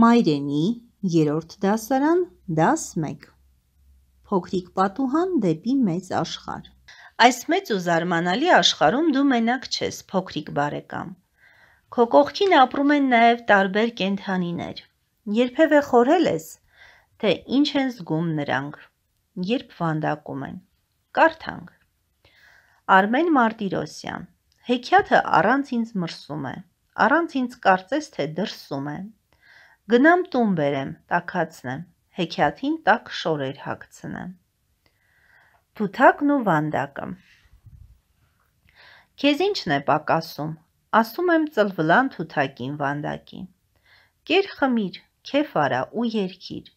Մայրենի երրորդ դասարան դաս 1 Փոքրիկ պատուհան դեպի մեծ աշխարհ Այս մեծ ու զարմանալի աշխարհում դու մենակ չես, փոքրիկ բարեկամ։ Քո կողքին ապրում են նաև տարբեր կենթանիներ։ Երբևէ խորհել ես, թե ինչ են զգում նրանք, երբ վանդակում են։ Կարդանք։ Արմեն Մարտիրոսյան։ Հեքիաթը առանց ինձ մրսում է։ Առանց ինձ կարծես թե դրսում է։ Գնամ տուն բերեմ, տաքացնեմ, հեքիաթին տակ շորեր հագցնեմ։ Թութակն ու վանդակը։ Քեզ ի՞նչն է պակասում։ Ասում եմ ծլվլան թութակին վանդակին։ Կեր խմիր, քեֆ արա ու երկիր։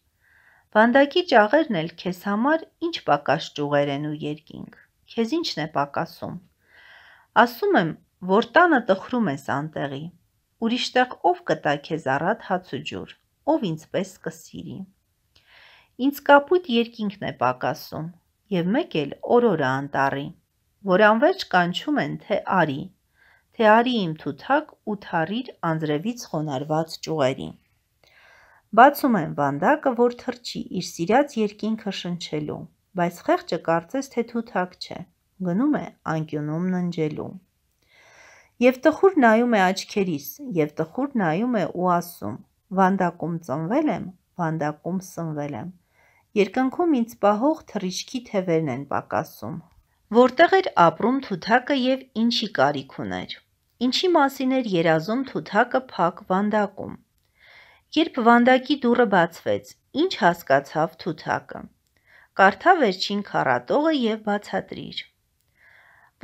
Վանդակի ճաղերն էլ քեզ համար ինչ պակաս ճուղեր են ու երկինք։ Քեզ ինչն է պակասում։ Ասում եմ, որ տանը տխրում ես անտեղի ուրիշտեղ ով կտա քեզ առատ հաց ու ջուր, ով ինձպես կսիրի։ Ինձ կապույտ երկինքն է պակասում եւ մեկ էլ օրորա անտարի, որ անվեճ կանչում են թե արի, թե արի իմ թութակ ու թարիր անձրևից խոնարված ճյուղերի։ Բացում են վանդակը, որ թրջի իր սիրած երկինքը շնչելու, բայց խեղճը կարծես թե թութակ չէ, գնում է անկյունում ննջելու։ Եվ տխուր նայում է աչքերիս, եւ տխուր նայում է ու ասում. Վանդակում ծնվել եմ, վանդակում սնվել եմ։ Երկնքում ինձ պահող թրիչքի թևերն են պակասում։ Որտեղ էր ապրում թութակը եւ ինչի կարիք ուներ։ Ինչի մասին էր երազում թութակը փակ վանդակում։ Երբ վանդակի դուռը բացվեց, ինչ հասկացավ թութակը։ Կարդա վերջին քառատողը եւ բացատրիր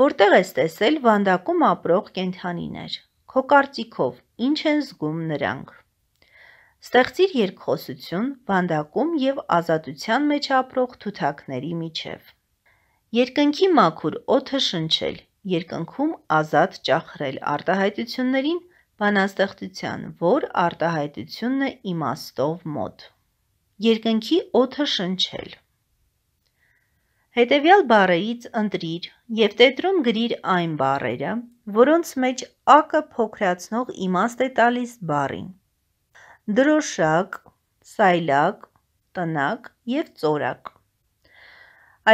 որտեղ ես տեսել վանդակում ապրող կենթանիներ։ Քո կարծիքով ինչ են զգում նրանք։ Ստեղծիր երկխոսություն վանդակում եւ ազատության մեջ ապրող թութակների միջև։ Երկնքի մաքուր օթը շնչել, երկնքում ազատ ճախրել արտահայտություններին բանաստեղծության, որ արտահայտությունն է իմաստով մոտ։ Երկնքի օթը շնչել Հետևյալ բառերից ընտրիր եւ տետրում գրիր այն բառերը, որոնց մեջ ակը փոքրացնող իմաստ է տալիս բառին։ Դրոշակ, սայլակ, տնակ եւ ծորակ։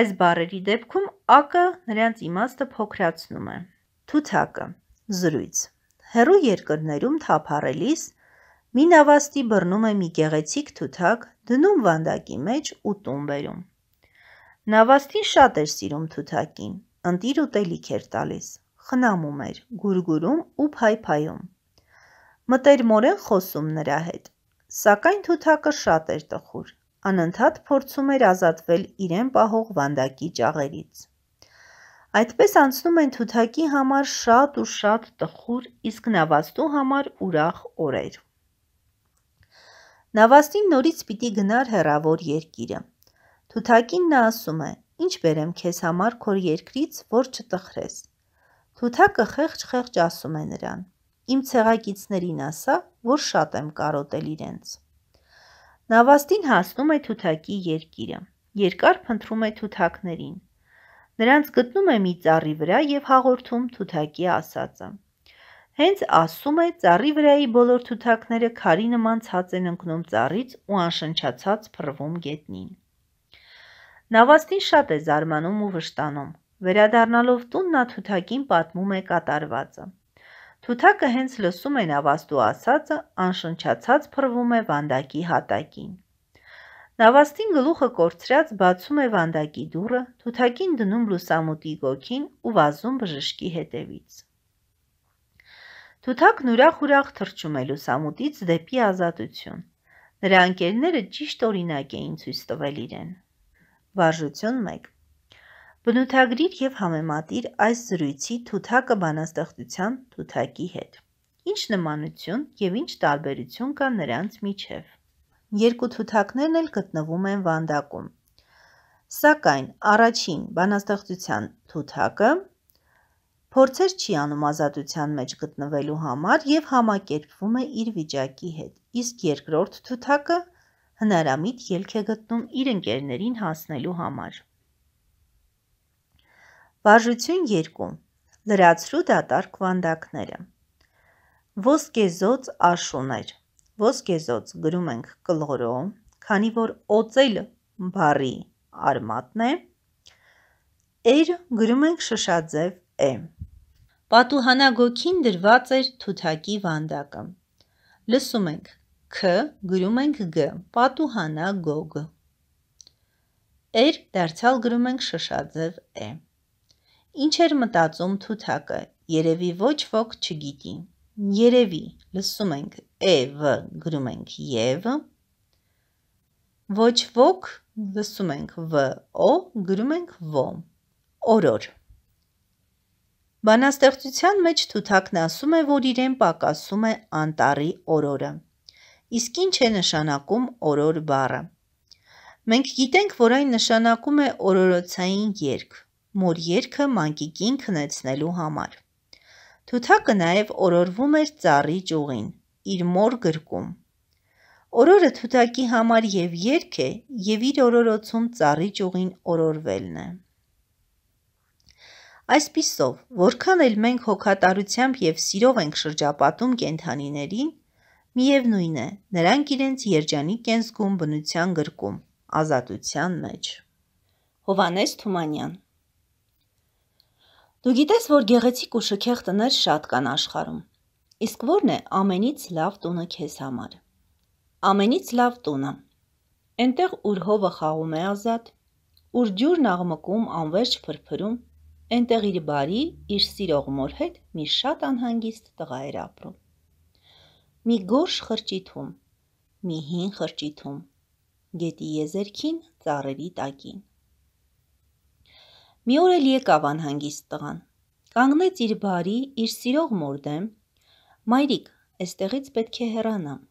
Այս բառերի դեպքում ակը նրանց իմաստը փոքրացնում է։ Թութակը զրույց հերու երկրներում թափարելիս մի նավաստի բռնում է մի գեղեցիկ թութակ, դնում վանդակի մեջ ու տուն բերում։ Նավաստին շատ էր սիրում թութակին, ընտիր ուտելիք էր տալիս, խնամում էր, գուրգուրում ու փայփայում։ Մտերմորեն խոսում նրա հետ, սակայն թութակը շատ էր տխուր, անընդհատ փորձում էր ազատվել իրեն պահող վանդակի ճաղերից։ Այդպես անցնում են թութակի համար շատ ու շատ տխուր, իսկ նավաստու համար ուրախ օրեր։ Նավաստին նորից պիտի գնար հեռավոր երկիրը։ Թութակին նա ասում է. «Ինչ բերեմ քեզ համար քոր երկրից, որ չտխրես»։ Թութակը խեղճ-խեղճ ասում է նրան. «Իմ ցեղակիցներին ասա, որ շատ եմ կարոտել իրենց»։ Նավաստին հասնում է Թութակի երկիրը։ Երկար փնտրում է Թութակներին։ Նրանց գտնում է մի ծառի վրա եւ հաղորդում Թութակի ասածը։ Հենց ասում է, ծառի վրայի բոլոր թութակները քարի նման ցած են ընկնում ծառից ու անշնչացած փռվում գետնին։ Նավաստին շատ է զարմանում ու վշտանում։ Վերադառնալով տուն նա թութակին պատմում է կատարվածը։ Թութակը հենց լսում է նավաստու ասածը, անշնչացած փռվում է վանդակի հատակին։ Նավաստին գլուխը կորցրած բացում է վանդակի դուռը, թութակին դնում լուսամուտի գոքին ու վազում բժշկի հետևից։ Թութակն ուրախ-ուրախ թռչում է լուսամուտից դեպի ազատություն։ Նրա ընկերները ճիշտ օրինակ էին ցույց տվել իրեն վարժություն 1 Բնութագրիր եւ համեմատիր այս զրույցի թութակը բանաստեղծության թութակի հետ։ Ինչ նմանություն եւ ինչ տարբերություն կա նրանց միջև։ Երկու թութակներն էլ գտնվում են վանդակում։ Սակայն առաջին բանաստեղծության թութակը փորձեր չի անում ազատության մեջ գտնվելու համար եւ համակերպվում է իր վիճակի հետ։ Իսկ երկրորդ թութակը հնարամիտ ելք է գտնում իր ընկերներին հասնելու համար։ Վարժություն 2. Լրացրու դատարկ վանդակները։ Ոսկեզոծ աշուներ։ Ոսկեզոծ գրում ենք կլորո, քանի որ օծել բարի արմատն է։ Էր գրում ենք շշաձև է։ Պատուհանագոքին դրված էր թութակի վանդակը։ Լսում ենք K գրում ենք G, պատուհանա գոգ։ R դարձյալ գրում ենք շշաձև E։ Ինչ էր մտածում թութակը, երևի ոչ ոք չգիտի։ Երևի, լսում ենք E V գրում ենք Եվ։ Ոչ ոք լսում ենք V O գրում ենք Ո։ Օրոր։ Բանաստեղծության մեջ թութակն ասում է, որ իրեն պակասում է անտարի օրորը։ որ Իսկ ինչ է նշանակում օրոր բառը։ Մենք գիտենք, որ այն նշանակում է օրորոցային երկ, մոր երկը մանկիկին քնեցնելու համար։ Թութակը նաև օրորվում էր ծառի ճյուղին, իր մոր գրկում։ Օրորը թութակի համար եւ երկ է, եւ իր օրորոցում ծառի ճյուղին օրորվելն է։ Այսպիսով, որքան էլ մենք հոգատարությամբ եւ սիրով ենք շրջապատում կենթանիներին, Միևնույն է, նրանք իրենց երջանիկ են զգում բնության գրկում, ազատության մեջ։ Հովանես Թումանյան Դու գիտես, որ գեղեցիկ ու շքեղ տներ շատ կան աշխարում։ Իսկ ո՞րն է ամենից լավ տունը քեզ համար։ Ամենից լավ տունը։ Այնտեղ ուր հովը խաղում է ազատ, ուր ջուրն աղմկում անվերջ փրփրում, այնտեղ իր բարի, իր սիրող մոր հետ մի շատ անհանգիստ տղա էր ապրում մի գորշ խրճիթում, մի հին խրճիթում, գետի եզերքին ծառերի տակին։ Մի օր էլ եկավ անհանգիստ տղան։ Կանգնեց իր բարի, իր սիրող մորդեմ։ Մայրիկ, այստեղից պետք է հեռանամ։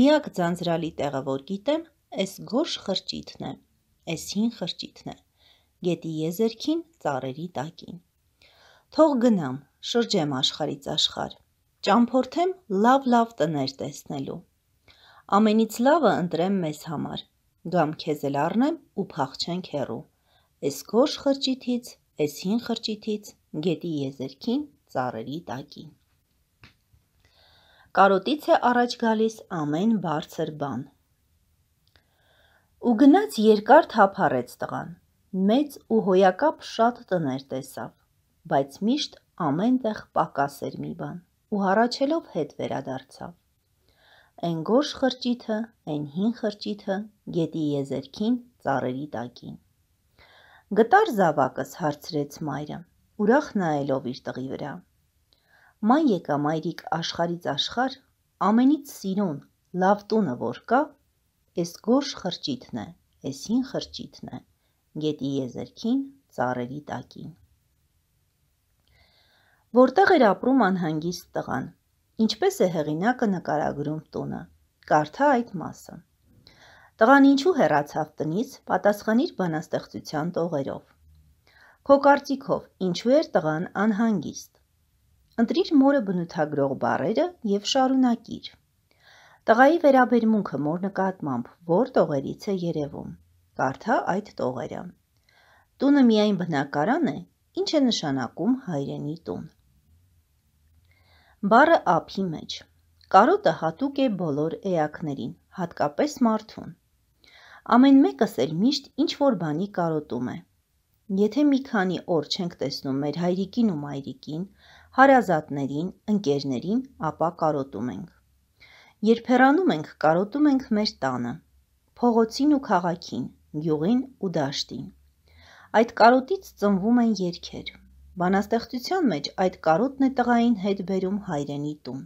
Միակ ձանձրալի տեղը, որ գիտեմ, այս գորշ խրճիթն է, այս հին խրճիթն է, գետի եզերքին ծառերի տակին։ Թող գնամ, շրջեմ աշխարից աշխար ճամփորդեմ լավ-լավ տներ տեսնելու։ Ամենից լավը ընտրեմ մեզ համար, գամ քեզ էլ առնեմ ու փախչենք հեռու։ Էս քոր խրճիթից, էս հին խրճիթից, գետի եզերքին, ծառերի տակին։ Կարոտից է առաջ գալիս ամեն բարձր բան։ Ու գնաց երկար թափառեց տղան։ Մեծ ու հոյակապ շատ տներ տեսավ, բայց միշտ ամեն տեղ պակաս էր մի բան ու հառաչելով հետ վերադարձավ։ Այն գորշ խրճիթը, այն հին խրճիթը, գետի եզերքին, ծառերի տակին։ Գտար զավակս հարցրեց մայրը, ուրախ նայելով իր տղի վրա։ Ման եկա մայրիկ աշխարից աշխար, ամենից սիրուն, լավ տունը որ կա, այս գորշ խրճիթն է, այս հին խրճիթն է, գետի եզերքին, ծառերի տակին որտեղ էր ապրում անհանգիստ տղան։ Ինչպես է հեղինակը նկարագրում տունը։ Կարդա այդ մասը։ Տղան ինչու հեռացավ տնից, պատասխանիր բանաստեղծության տողերով։ Քո կարծիքով, ինչու էր տղան անհանգիստ։ Ընտրիր մորը բնութագրող բառերը եւ շարունակիր։ Տղայի վերաբերմունքը մոր նկատմամբ որ տողերից է երևում։ Կարդա այդ տողերը։ Տունը միայն բնակարան է, ինչ է նշանակում հայրենի տուն։ Բարը ափի մեջ։ Կարոտը հատուկ է բոլոր էակներին, հատկապես մարդուն։ Ամեն մեկս էլ միշտ ինչ-որ բանի կարոտում է։ Եթե մի քանի օր չենք տեսնում մեր հայրիկին ու մայրիկին, հարազատներին, ընկերներին, ապա կարոտում ենք։ Երբ հեռանում ենք, կարոտում ենք մեր տանը, փողոցին ու քաղաքին, գյուղին ու դաշտին։ Այդ կարոտից ծնվում են երգեր, Բանաստեղծության մեջ այդ կարոտն է տղային հետ բերում հայրենի տուն։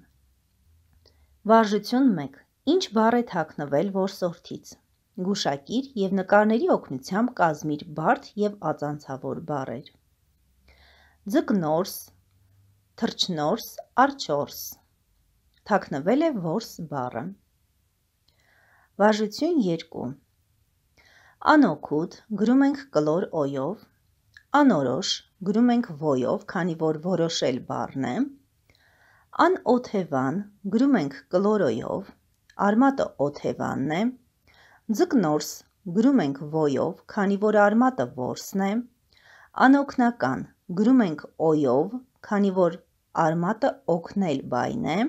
Վարժություն 1. Ինչ բառ է թաքնվել որսորդից։ Գուշակիր եւ նկարների օգնությամբ կազմիր բարդ եւ ածանցավոր բառեր։ Ձկնորս, թրջնորս, արչորս։ Թաքնվել է որս բառը։ Վարժություն 2։ Անօքուտ գրում ենք կլոր օյով, Անորոշ գրում ենք ոյով, քանի որ որոշել բառն է։ Անօթևան գրում ենք կլորոյով, արմատը օթևանն է։ Ձկնորս գրում ենք ոյով, քանի որ արմատը որսն է։ Անօքնական գրում ենք օյով, քանի որ արմատը օգնել բայն է։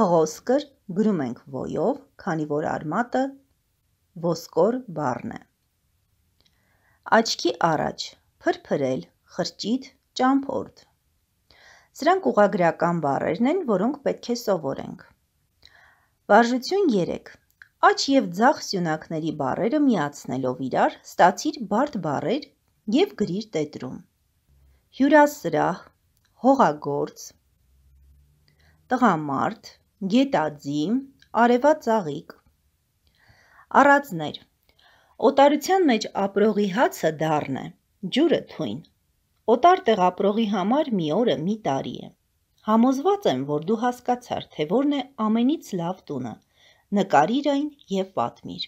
Փղոսկր գրում ենք ոյով, քանի որ արմատը ոսկոր բառն է։ Աչքի առաջ փրփրել, խրճիտ, ճամփորդ։ Սրանք ուղագրական բառերն են, որոնք պետք է սովորենք։ Վարժություն 3. Աչ եւ ձախ սյունակների բառերը միացնելով իրար, ստացիր բարդ բառեր եւ գրիր տետրում։ Հյուրասրահ, հողագործ, տղամարդ, գետաձի, արևածաղիկ։ Առածներ. Օտարության մեջ ապրողի հացը դառն է, Ջուրը թույն։ Օտար տեղապրողի համար մի օրը մի տարի է։ Համոզված եմ, որ դու հասկացար, թե որն է ամենից լավ տունը։ Նկարիր այն եւ պատմիր։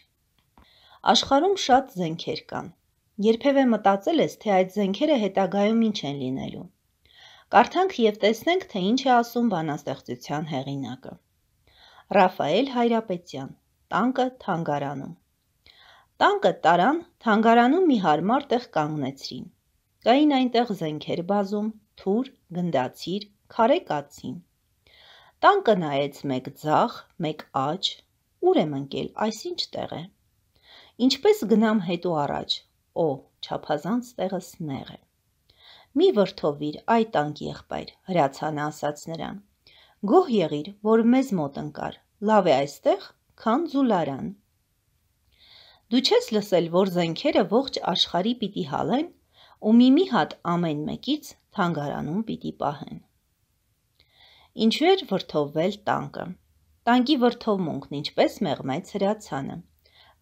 Աշխարում շատ զենքեր կան։ Երբևէ մտածել ես, թե այդ զենքերը հետագայում ինչ են լինելու։ Կարդանք եւ տեսնենք, թե ինչ է ասում բանաստեղծության հեղինակը։ Ռաֆայել Հայրապետյան, Տանկը թանգարանում։ Տանկը տարան, թանգարանում մի հարմար տեղ կանգնեցրին։ Կային այնտեղ զենքեր բազում, թուր, գնդացիր, քարե կացին։ Տանկը նայեց մեկ ձախ, մեկ աջ, ուր եմ ընկել, այսինչ տեղ է։ Ինչպես գնամ հետո առաջ, օ, չափազանց տեղը սնեղ է։ Մի վրթովիր, այ տանկ եղբայր, հրացանը ասաց նրան։ Գոհ եղիր, որ մեզ մոտ ընկար։ Լավ է այստեղ, քան զուլարան։ Դու չես լսել, որ զենքերը ողջ աշխարի պիտի հալեն ու մի մի հատ ամեն մեկից թանգարանում պիտի պահեն։ Ինչու էր վրթովվել տանկը։ Տանկի վրթովմունքն ինչպես մեղմեց հրացանը։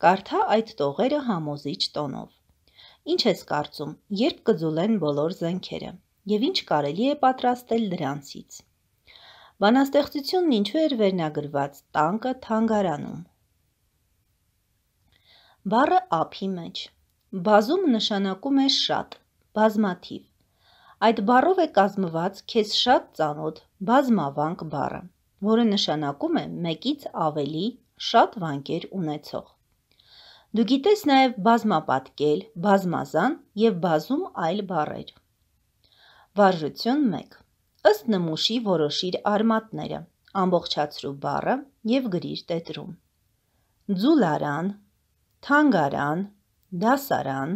Կարթա այդ տողերը համոզիչ տոնով։ Ինչ ես կարծում, երբ կձուլեն բոլոր զենքերը եւ ինչ կարելի է պատրաստել դրանցից։ Բանաստեղծությունն ինչու էր վերնագրված տանկը թանգարանում բառը ափի մեջ։ Բազում նշանակում է շատ, բազմաթիվ։ Այդ բառով է կազմված քեզ շատ ծանոթ բազմավանք բառը, որը նշանակում է մեկից ավելի շատ վանքեր ունեցող։ Դու գիտես նաև բազմապատկել, բազմազան եւ բազում այլ բառեր։ Վարժություն 1։ Ըստ նմուշի որոշիր արմատները, ամբողջացրու բառը եւ գրիր տետրում։ Ձուլարան, թանգարան, դասարան,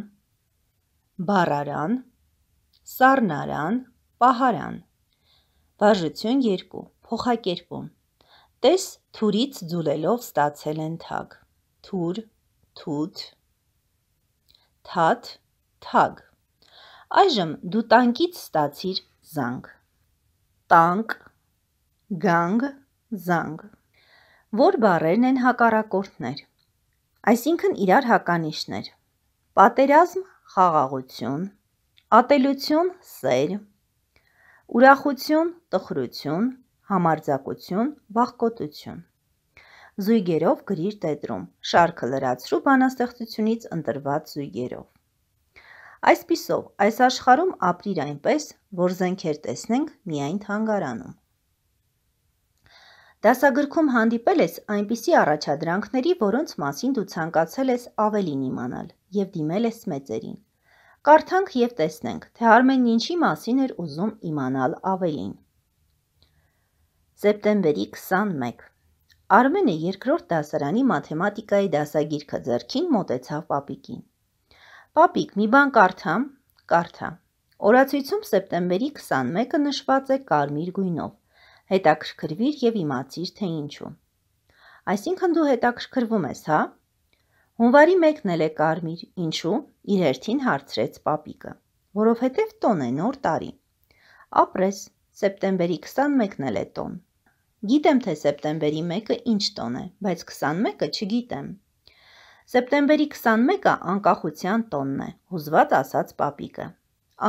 բառարան, սառնարան, պահարան։ Վարժություն 2. Փոխակերպում։ Տես թուրից ձուլելով ստացել են թագ։ Թուր, թութ, թաթ, թագ։ Այժմ դու տանկից ստացիր զանգ։ Տանկ, գանգ, զանգ։ Որ բառերն են հակառակորդներ այսինքն իրար հականիշներ։ Պատերազմ խաղաղություն, ատելություն սեր, ուրախություն տխրություն, համարձակություն վախկոտություն։ Զույգերով գրիր տետրում, շարքը լրացրու բանաստեղծությունից ընտրված զույգերով։ Այսպիսով այս աշխարում ապրիր այնպես, որ զենքեր տեսնենք միայն թանգարանում։ Դասագրքում հանդիպել ես այնպիսի առաջադրանքների, որոնց մասին դու ցանկացել ես ավելին իմանալ եւ դիմել ես մեծերին։ Կարդանք եւ տեսնենք, թե Արմենն ինչի մասին էր ուզում իմանալ ավելին։ Սեպտեմբերի 21 Արմենը երկրորդ դասարանի մաթեմատիկայի դասագիրքը ձեռքին մոտեցավ Պապիկին։ Պապիկ, մի բան կարդամ, կարդա։ Օրացույցում սեպտեմբերի 21-ը նշված է կարմիր գույնով հետաքրքրվիր և իմացիր, թե ինչու։ Այսինքն դու հետաքրքրվում ես, հա? Հունվարի մեկն էլ է կարմիր, ինչու իր հերթին հարցրեց պապիկը, որովհետև տոն է նոր տարի։ Ապրես, սեպտեմբերի 21-ն էլ է տոն։ Գիտեմ, թե սեպտեմբերի 1-ը ինչ տոն է, բայց 21-ը չգիտեմ։ Սեպտեմբերի 21-ը անկախության տոնն է, հուզված ասաց պապիկը։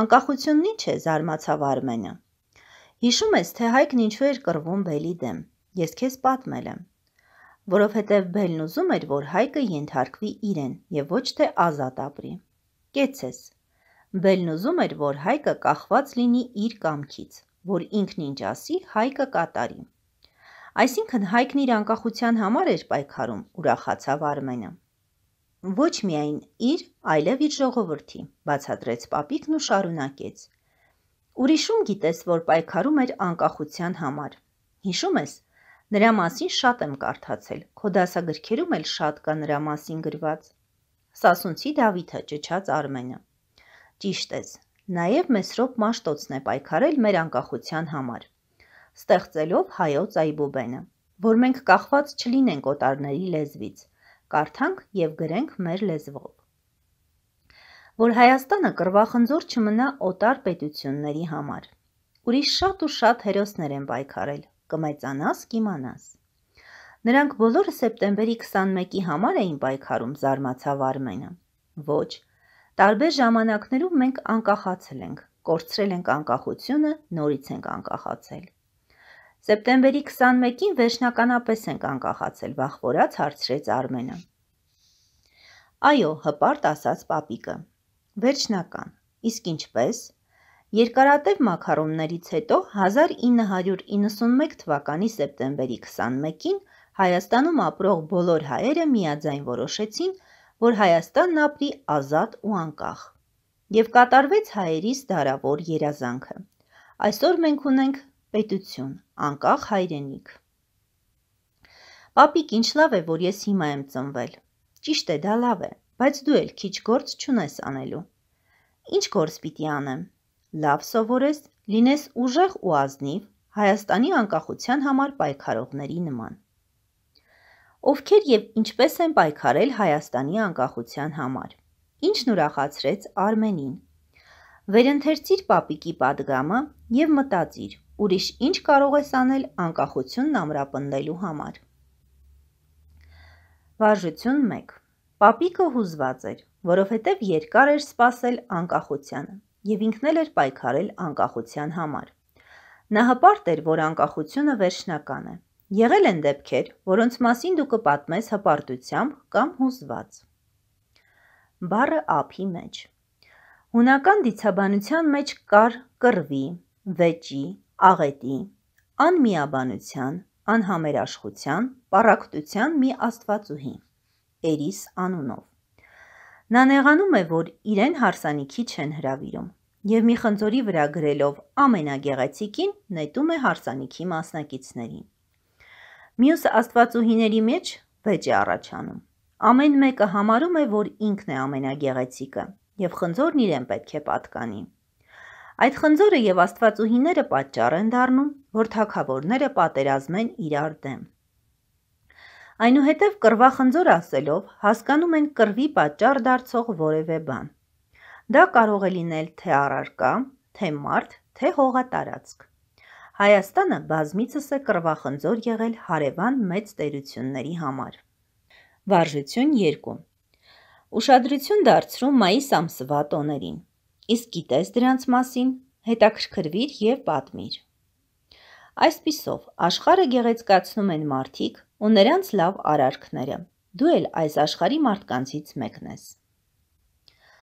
Անկախությունն ի՞նչ է, զարմացավ Արմենը։ Հիշում ես, թե Հայկն ինչու էր կռվում Բելի դեմ։ Ես քեզ պատմել եմ, որովհետև Բելն ուզում էր, որ Հայկը ենթարկվի իրեն եւ ոչ թե ազատ ապրի։ Կեցես։ Բելն ուզում էր, որ Հայկը կախված լինի իր կամքից, որ ինքն ինչ ասի, Հայկը կատարի։ Այսինքն Հայկն իր անկախության համար էր պայքարում, ուրախացավ Արմենը։ Ոչ միայն իր, այլև իր ժողովրդի, բացատրեց Պապիկն ու շարունակեց Ուրիշում գիտես, որ պայքարում էր անկախության համար։ Հիշում ես, նրա մասին շատ եմ կարդացել, քո դասագրքերում էլ շատ կա նրա մասին գրված։ Սասունցի Դավիթը ճճաց Արմենը։ Ճիշտ ես, նաև Մեսրոպ Մաշտոցն է պայքարել մեր անկախության համար, ստեղծելով հայոց այբուբենը, որ մենք կախված չլինենք օտարների լեզվից, կարդանք եւ գրենք մեր լեզվով որ Հայաստանը կրվախնձոր չմնա օտար պետությունների համար։ Ուրիշ շատ ու շատ հերոսներ են պայքարել, կմեծանաս, կիմանաս։ Նրանք բոլորը սեպտեմբերի 21-ի համար էին պայքարում, զարմացավ Արմենը։ Ոչ, տարբեր ժամանակներում մենք անկախացել ենք, կորցրել ենք անկախությունը, նորից ենք անկախացել։ Սեպտեմբերի 21-ին վերջնականապես ենք անկախացել, վախվորած հարցրեց Արմենը։ Այո, հպարտ ասաց Պապիկը։ Վերջնական։ Իսկ ինչպես։ Երկարատև մակարոններից հետո 1991 թվականի սեպտեմբերի 21-ին Հայաստանում ապրող բոլոր հայերը միաձայն որոշեցին, որ Հայաստանն ապրի ազատ ու անկախ։ Եվ կատարվեց հայերիս դարավոր երազանքը։ Այսօր մենք ունենք պետություն, անկախ հայրենիք։ Պապիկ, ինչ լավ է, որ ես հիմա եմ ծնվել։ Ճիշտ է, դա լավ է բայց դու էլ քիչ գործ չունես անելու։ Ինչ գործ պիտի անեմ։ Լավ սովորես, լինես ուժեղ ու ազնիվ Հայաստանի անկախության համար պայքարողների նման։ Ովքեր եւ ինչպես են պայքարել Հայաստանի անկախության համար։ Ինչն ուրախացրեց Արմենին։ Վերընթերցիր papիկի падգամը եւ մտածիր, ուրիշ ինչ կարող ես անել անկախությունն ամրապնդելու համար։ Վարժություն 1 Պապիկը հուզված էր, որովհետև երկար էր սպասել անկախությանը և ինքն էլ էր պայքարել անկախության համար։ Նա հպարտ էր, որ անկախությունը վերջնական է։ Եղել են դեպքեր, որոնց մասին դու կպատմես հպարտությամբ կամ հուզված։ Բառը ափի մեջ։ Հունական դիցաբանության մեջ կար կռվի, վեճի, աղետի, անմիաբանության, անհամերաշխության, պարակտության մի աստվածուհի։ Էրիս անունով։ Նա նեղանում է, որ իրեն հարսանիքի չեն հրավիրում և մի խնձորի վրա գրելով ամենագեղեցիկին նետում է հարսանիքի մասնակիցներին։ Մյուս աստվածուհիների մեջ վեճ է առաջանում։ Ամեն մեկը համարում է, որ ինքն է ամենագեղեցիկը և խնձորն իրեն պետք է պատկանի։ Այդ խնձորը և աստվածուհիները պատճառ են դառնում, որ թակավորները պատերազմեն իրար դեմ։ Այնուհետև կրվախնձոր ասելով հասկանում են կրվի պատճառ դարձող որևէ բան։ Դա կարող է լինել թե առարկա, թե մարդ, թե հողատարածք։ Հայաստանը բազմիցս է կրվախնձոր եղել հարևան մեծ տերությունների համար։ Վարժություն 2։ Ուշադրություն դարձրու մայիս ամսվա տոներին։ Իսկ գիտես դրանց մասին, հետաքրքրվիր եւ պատմիր։ Այսպիսով, աշխարը գեղեցկացնում են մարդիկ, ու նրանց լավ արարքները։ Դու էլ այս աշխարի մարդկանցից մեկն ես։